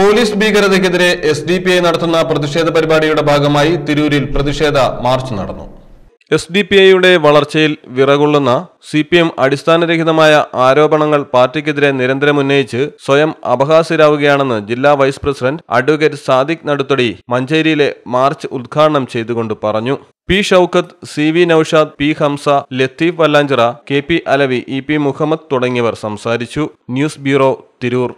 police ഭീകരതയ്ക്കെതിരെ S D P I നടത്തുന്ന പ്രതിഷേധ പരിപാടിയുടെ ഭാഗമായി തിരൂരിൽ പ്രതിഷേധ മാർച്ച് നടന്നു എസ് ഡി പി ഐയുടെ വളർച്ചയിൽ വിറകൊള്ളുന്ന സി പി എം അടിസ്ഥാനരഹിതമായ ആരോപണങ്ങൾ പാർട്ടിക്കെതിരെ നിരന്തരം ഉന്നയിച്ച് സ്വയം അപഹാസ്യരാകുകയാണെന്ന് ജില്ലാ vice president advocate Sadiq Naduthadi മഞ്ചേരിയിലെ മാർച്ച് ഉദ്ഘാടനം ചെയ്തുകൊണ്ട് പറഞ്ഞു P Shoukath C V Noushad P Hamza Latheef Vallanchira K P Alavi E P Muhammad തുടങ്ങിയവർ സംസാരിച്ചു ന്യൂസ് ബ്യൂറോ തിരൂർ